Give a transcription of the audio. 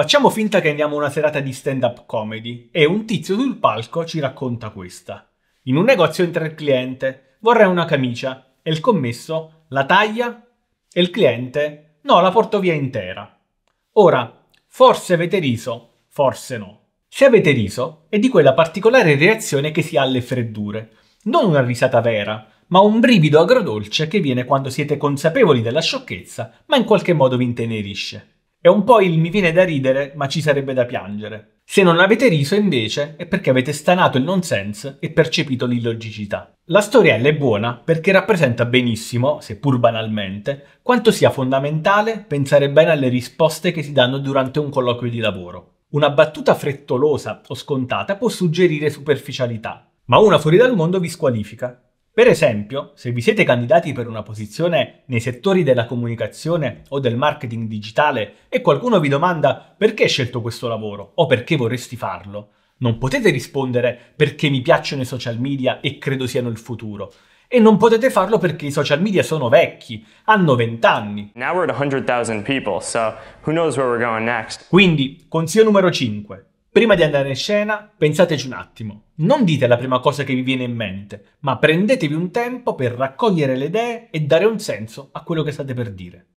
Facciamo finta che andiamo a una serata di stand-up comedy e un tizio sul palco ci racconta questa. In un negozio entra il cliente, vorrei una camicia e il commesso la taglia e il cliente no, la porto via intera. Ora, forse avete riso, forse no. Se avete riso è di quella particolare reazione che si ha alle freddure, non una risata vera, ma un brivido agrodolce che viene quando siete consapevoli della sciocchezza, ma in qualche modo vi intenerisce. È un po' il mi viene da ridere, ma ci sarebbe da piangere. Se non avete riso, invece, è perché avete stanato il nonsense e percepito l'illogicità. La storiella è buona perché rappresenta benissimo, seppur banalmente, quanto sia fondamentale pensare bene alle risposte che si danno durante un colloquio di lavoro. Una battuta frettolosa o scontata può suggerire superficialità, ma una fuori dal mondo vi squalifica per esempio, se vi siete candidati per una posizione nei settori della comunicazione o del marketing digitale e qualcuno vi domanda perché hai scelto questo lavoro o perché vorresti farlo, non potete rispondere perché mi piacciono i social media e credo siano il futuro. E non potete farlo perché i social media sono vecchi, hanno 20 anni. People, so Quindi, consiglio numero 5. Prima di andare in scena, pensateci un attimo. Non dite la prima cosa che vi viene in mente, ma prendetevi un tempo per raccogliere le idee e dare un senso a quello che state per dire.